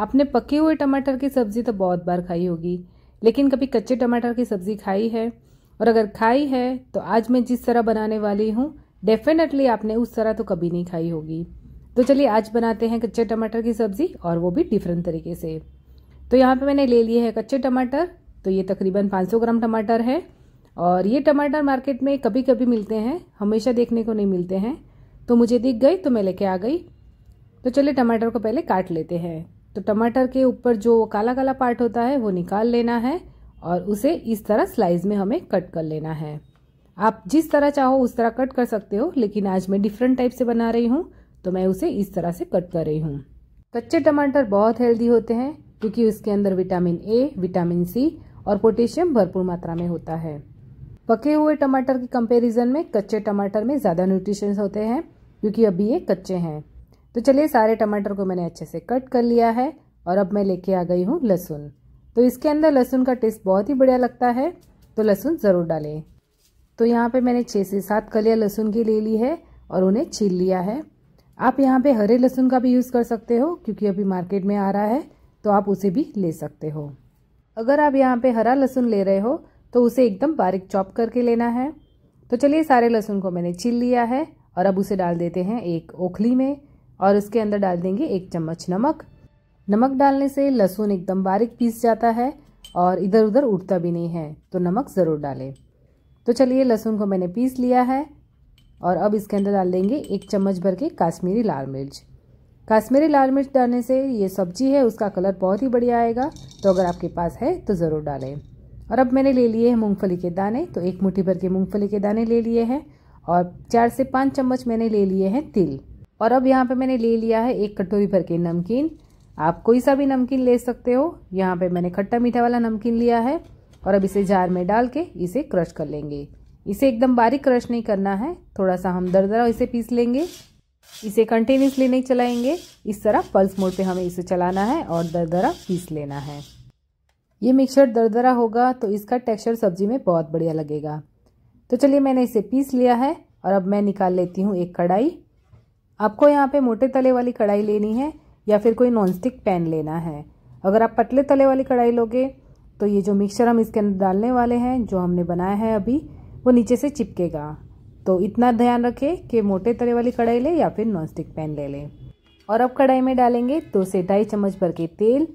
आपने पके हुए टमाटर की सब्ज़ी तो बहुत बार खाई होगी लेकिन कभी कच्चे टमाटर की सब्ज़ी खाई है और अगर खाई है तो आज मैं जिस तरह बनाने वाली हूँ डेफिनेटली आपने उस तरह तो कभी नहीं खाई होगी तो चलिए आज बनाते हैं कच्चे टमाटर की सब्ज़ी और वो भी डिफरेंट तरीके से तो यहाँ पे मैंने ले लिए है कच्चे टमाटर तो ये तकरीबन 500 ग्राम टमाटर है और ये टमाटर मार्केट में कभी कभी मिलते हैं हमेशा देखने को नहीं मिलते हैं तो मुझे दिख गई तो मैं लेके आ गई तो चलिए टमाटर को पहले काट लेते हैं तो टमाटर के ऊपर जो काला काला पार्ट होता है वो निकाल लेना है और उसे इस तरह स्लाइस में हमें कट कर लेना है आप जिस तरह चाहो उस तरह कट कर सकते हो लेकिन आज मैं डिफरेंट टाइप से बना रही हूँ तो मैं उसे इस तरह से कट कर रही हूँ कच्चे टमाटर बहुत हेल्दी होते हैं क्योंकि उसके अंदर विटामिन ए विटामिन सी और पोटेशियम भरपूर मात्रा में होता है पके हुए टमाटर के कंपेरिजन में कच्चे टमाटर में ज़्यादा न्यूट्रिशंस होते हैं क्योंकि अभी ये कच्चे हैं तो चलिए सारे टमाटर को मैंने अच्छे से कट कर लिया है और अब मैं लेके आ गई हूँ लहसुन तो इसके अंदर लहसुन का टेस्ट बहुत ही बढ़िया लगता है तो लहसुन ज़रूर डालें तो यहाँ पे मैंने छः से सात कलियाँ लहसुन की ले ली है और उन्हें छील लिया है आप यहाँ पे हरे लहसुन का भी यूज़ कर सकते हो क्योंकि अभी मार्केट में आ रहा है तो आप उसे भी ले सकते हो अगर आप यहाँ पे हरा लहसुन ले रहे हो तो उसे एकदम बारीक चॉप करके लेना है तो चलिए सारे लहसुन को मैंने छील लिया है और अब उसे डाल देते हैं एक ओखली में और इसके अंदर डाल देंगे एक चम्मच नमक नमक डालने से लहसुन एकदम बारीक पीस जाता है और इधर उधर उठता भी नहीं है तो नमक ज़रूर डालें तो चलिए लहसुन को मैंने पीस लिया है और अब इसके अंदर डाल देंगे एक चम्मच भर के काश्मीरी लाल मिर्च काश्मीरी लाल मिर्च डालने से ये सब्जी है उसका कलर बहुत ही बढ़िया आएगा तो अगर आपके पास है तो ज़रूर डालें और अब मैंने ले लिए हैं मूँगफली के दाने तो एक मुठ्ठी भर के मूँगफली के दाने ले लिए हैं और चार से पाँच चम्मच मैंने ले लिए हैं तिल और अब यहाँ पे मैंने ले लिया है एक कटोरी भर के नमकीन आप कोई सा भी नमकीन ले सकते हो यहाँ पे मैंने खट्टा मीठा वाला नमकीन लिया है और अब इसे जार में डाल के इसे क्रश कर लेंगे इसे एकदम बारीक क्रश नहीं करना है थोड़ा सा हम दरदरा इसे पीस लेंगे इसे कंटिन्यूसली नहीं चलाएंगे इस तरह पल्स मोड पे हमें इसे चलाना है और दरदरा पीस लेना है ये मिक्सचर दरदरा होगा तो इसका टेक्सचर सब्जी में बहुत बढ़िया लगेगा तो चलिए मैंने इसे पीस लिया है और अब मैं निकाल लेती हूँ एक कढ़ाई आपको यहाँ पे मोटे तले वाली कढ़ाई लेनी है या फिर कोई नॉनस्टिक पैन लेना है अगर आप पतले तले वाली कढ़ाई लोगे तो ये जो मिक्सचर हम इसके अंदर डालने वाले हैं जो हमने बनाया है अभी वो नीचे से चिपकेगा तो इतना ध्यान रखें कि मोटे तले वाली कढ़ाई ले या फिर नॉनस्टिक पैन ले लें और अब कढ़ाई में डालेंगे दो से ढाई चम्मच भर के तेल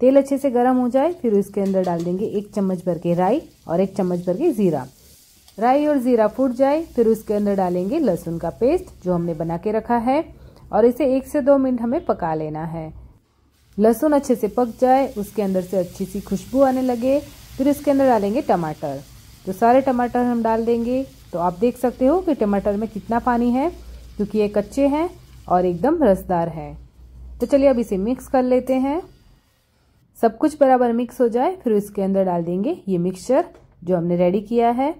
तेल अच्छे से गर्म हो जाए फिर उसके अंदर डाल देंगे एक चम्मच भर के राई और एक चम्मच भर के ज़ीरा राई और जीरा फूट जाए फिर उसके अंदर डालेंगे लहसुन का पेस्ट जो हमने बना के रखा है और इसे एक से दो मिनट हमें पका लेना है लहसुन अच्छे से पक जाए उसके अंदर से अच्छी सी खुशबू आने लगे फिर इसके अंदर डालेंगे टमाटर तो सारे टमाटर हम डाल देंगे तो आप देख सकते हो कि टमाटर में कितना पानी है क्योंकि ये कच्चे हैं और एकदम रसदार है तो चलिए अब इसे मिक्स कर लेते हैं सब कुछ बराबर मिक्स हो जाए फिर उसके अंदर डाल देंगे ये मिक्सचर जो हमने रेडी किया है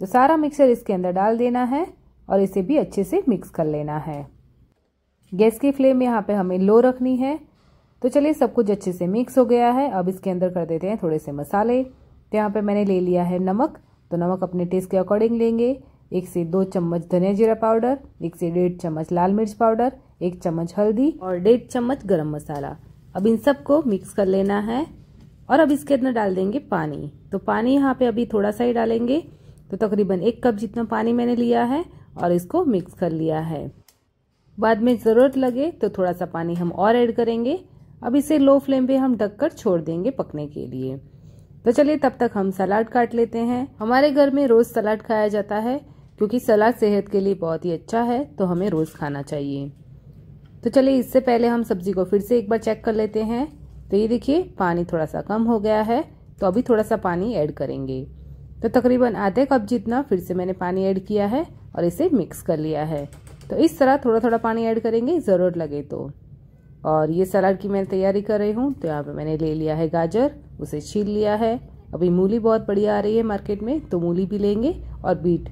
तो सारा मिक्सर इसके अंदर डाल देना है और इसे भी अच्छे से मिक्स कर लेना है गैस की फ्लेम यहाँ पे हमें लो रखनी है तो चलिए सब कुछ अच्छे से मिक्स हो गया है अब इसके अंदर कर देते हैं थोड़े से मसाले तो यहाँ पे मैंने ले लिया है नमक तो नमक अपने टेस्ट के अकॉर्डिंग लेंगे एक से दो चम्मच धनिया जीरा पाउडर एक से डेढ़ चम्मच लाल मिर्च पाउडर एक चम्मच हल्दी और डेढ़ चम्मच गरम मसाला अब इन सबको मिक्स कर लेना है और अब इसके अंदर डाल देंगे पानी तो पानी यहाँ पे अभी थोड़ा सा ही डालेंगे तो तकरीबन एक कप जितना पानी मैंने लिया है और इसको मिक्स कर लिया है बाद में ज़रूरत लगे तो थोड़ा सा पानी हम और ऐड करेंगे अब इसे लो फ्लेम पे हम ढक कर छोड़ देंगे पकने के लिए तो चलिए तब तक हम सलाद काट लेते हैं हमारे घर में रोज़ सलाद खाया जाता है क्योंकि सलाद सेहत के लिए बहुत ही अच्छा है तो हमें रोज़ खाना चाहिए तो चलिए इससे पहले हम सब्ज़ी को फिर से एक बार चेक कर लेते हैं तो ये देखिए पानी थोड़ा सा कम हो गया है तो अभी थोड़ा सा पानी ऐड करेंगे तो तकरीबन आधे कप जितना फिर से मैंने पानी ऐड किया है और इसे मिक्स कर लिया है तो इस तरह थोड़ा थोड़ा पानी ऐड करेंगे ज़रूरत लगे तो और ये सलाद की मैं तैयारी कर रही हूँ तो यहाँ पे मैंने ले लिया है गाजर उसे छील लिया है अभी मूली बहुत बढ़िया आ रही है मार्केट में तो मूली भी लेंगे और बीट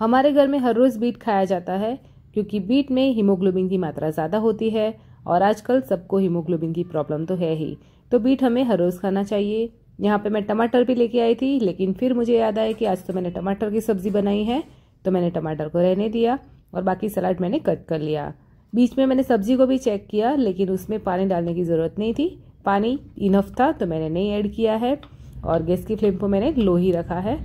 हमारे घर में हर रोज़ बीट खाया जाता है क्योंकि बीट में हीमोग्लोबिन की मात्रा ज़्यादा होती है और आजकल सबको हीमोग्लोबिन की प्रॉब्लम तो है ही तो बीट हमें हर रोज़ खाना चाहिए यहाँ पे मैं टमाटर भी लेके आई थी लेकिन फिर मुझे याद आया कि आज तो मैंने टमाटर की सब्ज़ी बनाई है तो मैंने टमाटर को रहने दिया और बाकी सलाद मैंने कट कर लिया बीच में मैंने सब्ज़ी को भी चेक किया लेकिन उसमें पानी डालने की ज़रूरत नहीं थी पानी इनफ था तो मैंने नहीं ऐड किया है और गैस की फ्लेम को मैंने लो ही रखा है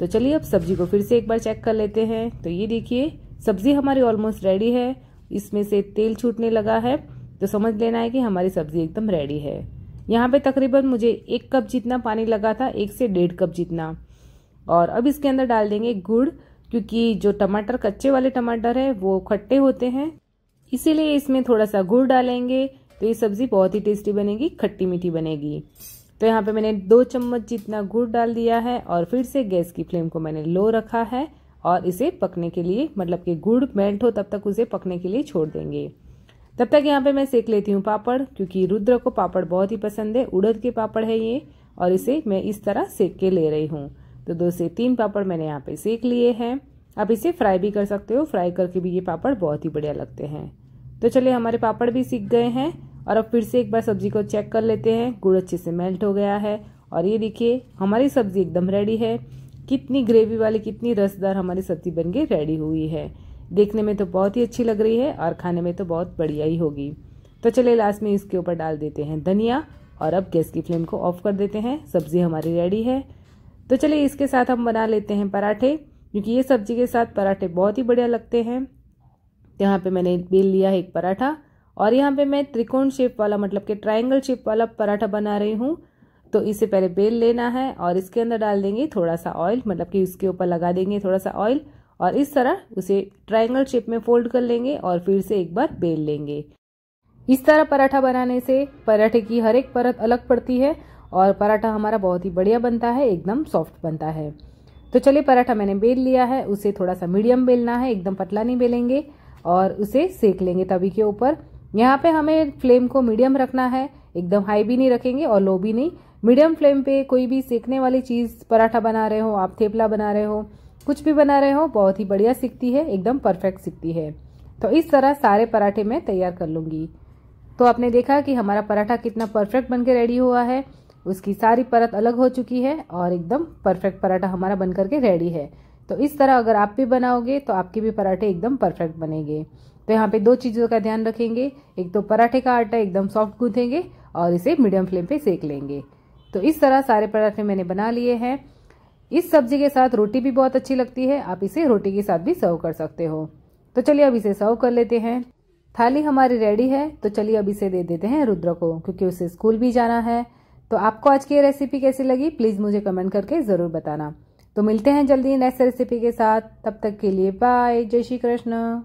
तो चलिए अब सब्ज़ी को फिर से एक बार चेक कर लेते हैं तो ये देखिए सब्ज़ी हमारी ऑलमोस्ट रेडी है इसमें से तेल छूटने लगा है तो समझ लेना है कि हमारी सब्ज़ी एकदम रेडी है यहाँ पे तकरीबन मुझे एक कप जितना पानी लगा था एक से डेढ़ कप जितना और अब इसके अंदर डाल देंगे गुड़ क्योंकि जो टमाटर कच्चे वाले टमाटर है वो खट्टे होते हैं इसीलिए इसमें थोड़ा सा गुड़ डालेंगे तो ये सब्ज़ी बहुत ही टेस्टी बनेगी खट्टी मीठी बनेगी तो यहाँ पे मैंने दो चम्मच जितना गुड़ डाल दिया है और फिर से गैस की फ्लेम को मैंने लो रखा है और इसे पकने के लिए मतलब कि गुड़ मेल्ट हो तब तक उसे पकने के लिए छोड़ देंगे तब तक यहाँ पे मैं सेक लेती हूँ पापड़ क्योंकि रुद्र को पापड़ बहुत ही पसंद है उड़द के पापड़ है ये और इसे मैं इस तरह सेक के ले रही हूँ तो दो से तीन पापड़ मैंने यहाँ पे सेक लिए हैं आप इसे फ्राई भी कर सकते हो फ्राई करके भी ये पापड़ बहुत ही बढ़िया लगते हैं तो चलिए हमारे पापड़ भी सीख गए हैं और अब फिर से एक बार सब्जी को चेक कर लेते हैं गुड़ अच्छे से मेल्ट हो गया है और ये देखिए हमारी सब्जी एकदम रेडी है कितनी ग्रेवी वाली कितनी रसदार हमारी सब्जी बन के रेडी हुई है देखने में तो बहुत ही अच्छी लग रही है और खाने में तो बहुत बढ़िया ही होगी तो चलिए लास्ट में इसके ऊपर डाल देते हैं धनिया और अब गैस की फ्लेम को ऑफ कर देते हैं सब्ज़ी हमारी रेडी है तो चलिए इसके साथ हम बना लेते हैं पराठे क्योंकि ये सब्जी के साथ पराठे बहुत ही बढ़िया लगते हैं तो यहाँ पे मैंने बेल लिया है एक पराठा और यहाँ पे मैं त्रिकोण शेप वाला मतलब कि ट्रायंगल शेप वाला पराठा बना रही हूँ तो इसे पहले बेल लेना है और इसके अंदर डाल देंगे थोड़ा सा ऑयल मतलब कि इसके ऊपर लगा देंगे थोड़ा सा ऑयल और इस तरह उसे ट्रायंगल शेप में फोल्ड कर लेंगे और फिर से एक बार बेल लेंगे इस तरह पराठा बनाने से पराठे की हर एक परत अलग पड़ती है और पराठा हमारा बहुत ही बढ़िया बनता है एकदम सॉफ्ट बनता है तो चलिए पराठा मैंने बेल लिया है उसे थोड़ा सा मीडियम बेलना है एकदम पतला नहीं बेलेंगे और उसे सेक लेंगे तभी के ऊपर यहाँ पे हमें फ्लेम को मीडियम रखना है एकदम हाई भी नहीं रखेंगे और लो भी नहीं मीडियम फ्लेम पे कोई भी सेकने वाली चीज़ पराठा बना रहे हो आप थेपला बना रहे हो कुछ भी बना रहे हो बहुत ही बढ़िया सीखती है एकदम परफेक्ट सीखती है तो इस तरह सारे पराठे मैं तैयार कर लूँगी तो आपने देखा कि हमारा पराठा कितना परफेक्ट बन के रेडी हुआ है उसकी सारी परत अलग हो चुकी है और एकदम परफेक्ट पराठा हमारा बन करके रेडी है तो इस तरह अगर आप भी बनाओगे तो आपके भी पराठे एकदम परफेक्ट बनेंगे तो यहाँ पे दो चीज़ों का ध्यान रखेंगे एक तो पराठे का आटा एकदम सॉफ्ट गूंथेंगे और इसे मीडियम फ्लेम पे सेक लेंगे तो इस तरह सारे पराठे मैंने बना लिए हैं इस सब्जी के साथ रोटी भी बहुत अच्छी लगती है आप इसे रोटी के साथ भी सर्व कर सकते हो तो चलिए अब इसे सर्व कर लेते हैं थाली हमारी रेडी है तो चलिए अब इसे दे देते हैं रुद्र को क्योंकि उसे स्कूल भी जाना है तो आपको आज की रेसिपी कैसी लगी प्लीज़ मुझे कमेंट करके ज़रूर बताना तो मिलते हैं जल्दी नेक्स्ट रेसिपी के साथ तब तक के लिए बाय जय श्री कृष्ण